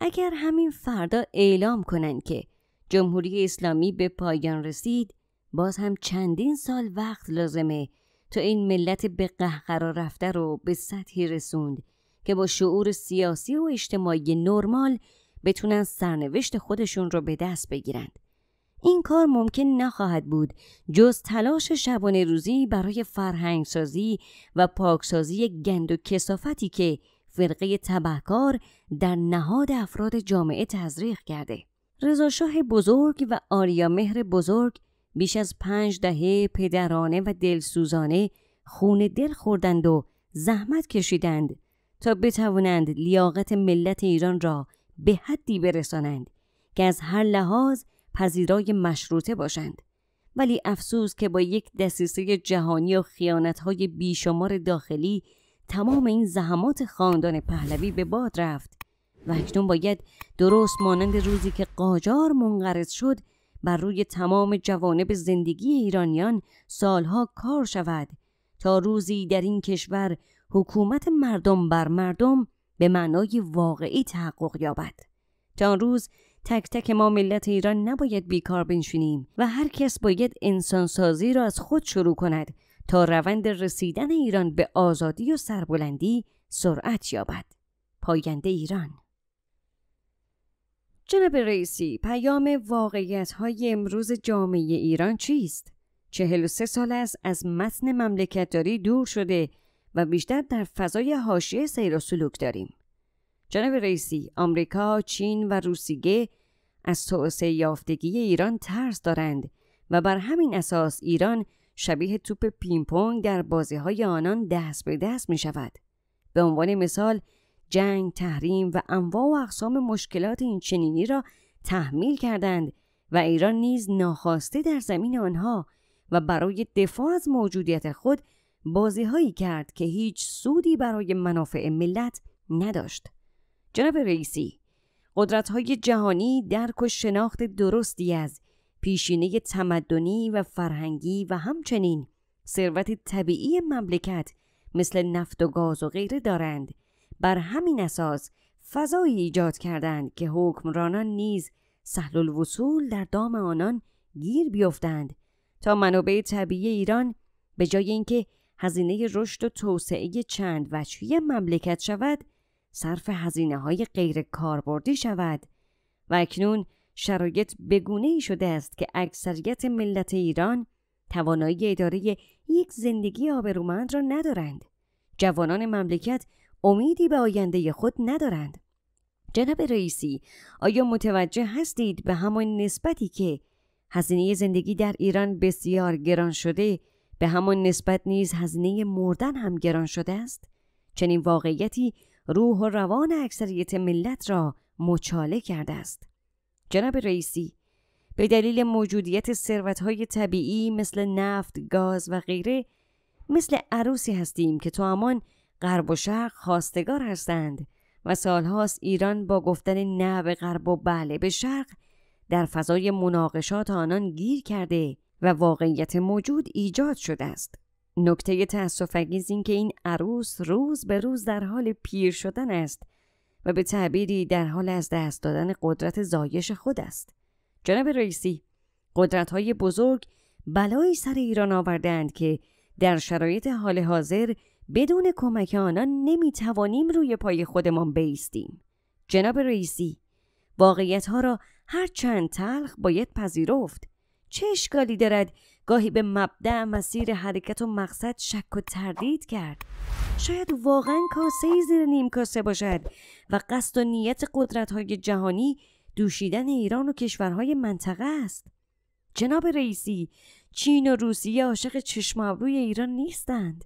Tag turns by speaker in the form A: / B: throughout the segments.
A: اگر همین فردا اعلام کنند که جمهوری اسلامی به پایان رسید باز هم چندین سال وقت لازمه تا این ملت به قهقرا رفته رو به سطحی رسوند که با شعور سیاسی و اجتماعی نرمال بتونن سرنوشت خودشون رو به دست بگیرند. این کار ممکن نخواهد بود جز تلاش شبانه روزی برای فرهنگسازی و پاکسازی گند و کسافتی که فرقه تبهکار در نهاد افراد جامعه تزریق کرده. رضاشاه بزرگ و آریامهر بزرگ بیش از پنج دهه پدرانه و دلسوزانه خون دل خوردند و زحمت کشیدند تا بتوانند لیاقت ملت ایران را به حدی برسانند که از هر لحاظ پذیرای مشروطه باشند ولی افسوس که با یک دسیسه جهانی و خیانتهای بیشمار داخلی تمام این زحمات خاندان پهلوی به باد رفت و اکنون باید درست مانند روزی که قاجار منقرض شد بر روی تمام جوانب زندگی ایرانیان سالها کار شود تا روزی در این کشور حکومت مردم بر مردم به معنای واقعی تحقق یابد تا روز تک تک ما ملت ایران نباید بیکار بنشینیم و هر کس باید انسانسازی را از خود شروع کند تا روند رسیدن ایران به آزادی و سربلندی سرعت یابد. پاینده ایران جناب رئیسی پیام واقعیت های امروز جامعه ایران چیست؟ چهل و سه سال است از متن مملکتداری دور شده و بیشتر در فضای حاشیه سیر و سلوک داریم. جناب رئیسی آمریکا، چین و روسیه از توسعه یافتگی ایران ترس دارند و بر همین اساس ایران شبیه توپ پینگ در بازی های آنان دست به دست می شود. به عنوان مثال جنگ، تحریم و انواع و اقسام مشکلات این چنینی را تحمیل کردند و ایران نیز ناخواسته در زمین آنها و برای دفاع از موجودیت خود بازی هایی کرد که هیچ سودی برای منافع ملت نداشت. جناب رئیسی قدرت های جهانی درک و شناخت درستی از پیشینه تمدنی و فرهنگی و همچنین ثروت طبیعی مملکت مثل نفت و گاز و غیره دارند بر همین اساس فضایی ایجاد کردند که حکمرانان نیز سهل الوصول در دام آنان گیر بیفتند تا منابع طبیعی ایران به جای اینکه هزینه رشد و توسعه چند وجهی مملکت شود صرف هزینه های غیر کاربردی شود و اکنون شرایط بگونه ای شده است که اکثریت ملت ایران توانایی اداره یک زندگی آبرومند را ندارند. جوانان مملکت امیدی به آینده خود ندارند. جناب رئیسی آیا متوجه هستید به همان نسبتی که هزینه زندگی در ایران بسیار گران شده به همان نسبت نیز هزینه مردن هم گران شده است چنین واقعیتی روح و روان اکثریت ملت را مچاله کرده است جناب رئیسی به دلیل موجودیت های طبیعی مثل نفت، گاز و غیره مثل عروسی هستیم که تو امان غرب و شرق خواستگار هستند و سالهاست ایران با گفتن نه به غرب و بله به شرق در فضای مناقشات آنان گیر کرده و واقعیت موجود ایجاد شده است. نکته تأسفانگیز این که این عروس روز به روز در حال پیر شدن است و به تعبیری در حال از دست دادن قدرت زایش خود است جناب رئیسی قدرت های بزرگ بلایی سر ایران آوردند که در شرایط حال حاضر بدون کمک آنان نمی توانیم روی پای خودمان بیستیم جناب رئیسی واقعیت ها را هر چند تلخ باید پذیرفت چه اشکالی دارد گاهی به مبدع مسیر حرکت و مقصد شک و تردید کرد شاید واقعا کاسه زیر نیم کاسه باشد و قصد و نیت قدرت های جهانی دوشیدن ایران و کشورهای منطقه است جناب رئیسی چین و روسیه عاشق چشم ابروی ایران نیستند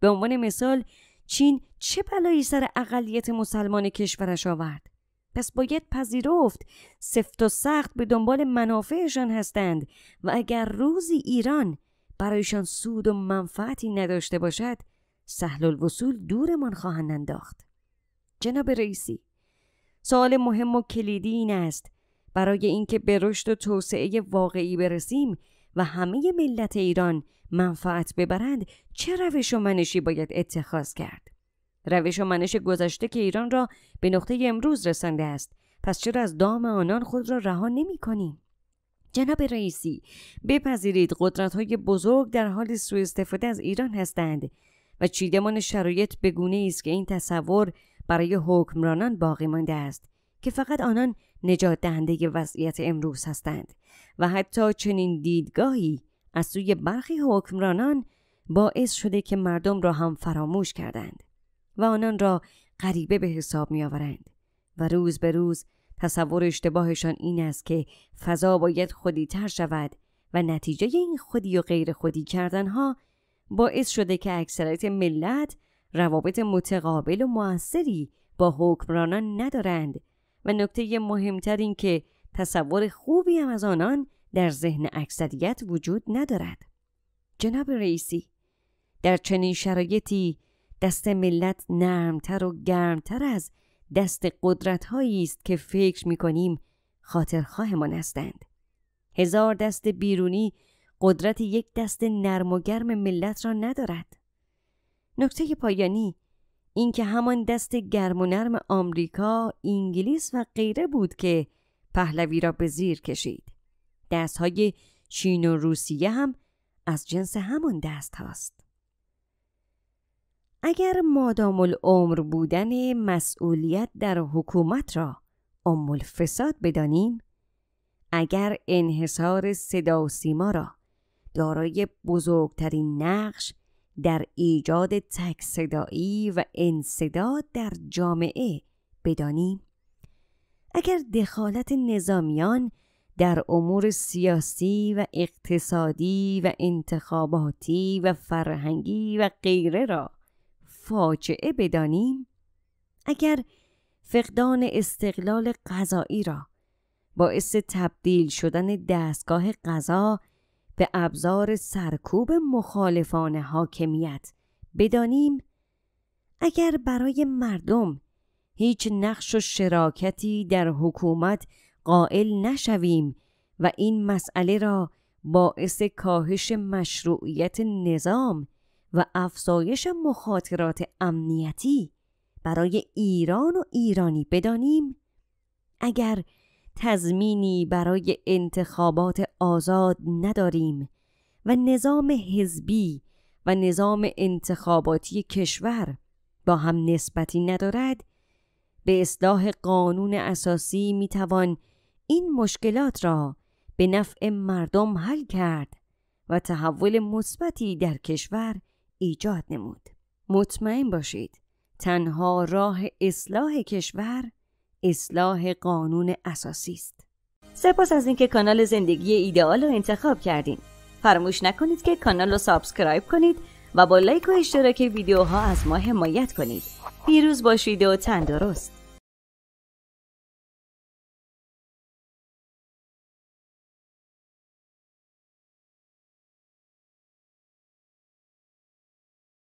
A: به عنوان مثال چین چه بلایی سر اقلیت مسلمان کشورش آورد پس باید پذیرفت سفت و سخت به دنبال منافعشان هستند و اگر روزی ایران برایشان سود و منفعتی نداشته باشد سهل الوصول دورمان خواهند انداخت جناب رئیسی سوال مهم و کلیدی این است برای اینکه به رشد و توسعه واقعی برسیم و همه ملت ایران منفعت ببرند چه روش و منشی باید اتخاذ کرد روش و منش گذشته که ایران را به نقطه امروز رسانده است پس چرا از دام آنان خود را رها نمی کنیم؟ جناب رئیسی بپذیرید قدرت های بزرگ در حال سوء استفاده از ایران هستند و چیدمان شرایط بگونه است که این تصور برای حکمرانان باقی مانده است که فقط آنان نجات دهنده وضعیت امروز هستند و حتی چنین دیدگاهی از سوی برخی حکمرانان باعث شده که مردم را هم فراموش کردند و آنان را غریبه به حساب می آورند و روز به روز تصور اشتباهشان این است که فضا باید خودی تر شود و نتیجه این خودی و غیر خودی کردنها باعث شده که اکثریت ملت روابط متقابل و موثری با حکمرانان ندارند و نکته مهمتر این که تصور خوبی هم از آنان در ذهن اکثریت وجود ندارد. جناب رئیسی در چنین شرایطی دست ملت نرمتر و گرمتر از دست قدرت است که فکر می کنیم خاطرخواهمان هستند. هزار دست بیرونی قدرت یک دست نرم و گرم ملت را ندارد نکته پایانی اینکه همان دست گرم و نرم آمریکا، انگلیس و غیره بود که پهلوی را به زیر کشید. دستهای چین و روسیه هم از جنس همان دست هاست. اگر مادام العمر بودن مسئولیت در حکومت را ام الفساد بدانیم، اگر انحصار صدا و سیما را دارای بزرگترین نقش در ایجاد تک و انصداد در جامعه بدانیم اگر دخالت نظامیان در امور سیاسی و اقتصادی و انتخاباتی و فرهنگی و غیره را فاجعه بدانیم اگر فقدان استقلال غذایی را باعث تبدیل شدن دستگاه غذا به ابزار سرکوب مخالفان حاکمیت بدانیم اگر برای مردم هیچ نقش و شراکتی در حکومت قائل نشویم و این مسئله را باعث کاهش مشروعیت نظام و افزایش مخاطرات امنیتی برای ایران و ایرانی بدانیم اگر تضمینی برای انتخابات آزاد نداریم و نظام حزبی و نظام انتخاباتی کشور با هم نسبتی ندارد به اصلاح قانون اساسی میتوان این مشکلات را به نفع مردم حل کرد و تحول مثبتی در کشور ایجاد نمود مطمئن باشید تنها راه اصلاح کشور اصلاح قانون اساسی است سپاس از اینکه کانال زندگی ایدئال رو انتخاب کردین فراموش نکنید که کانال رو سابسکرایب کنید و با لایک و اشتراک ویدیوها از ما حمایت کنید پیروز باشید و تندرست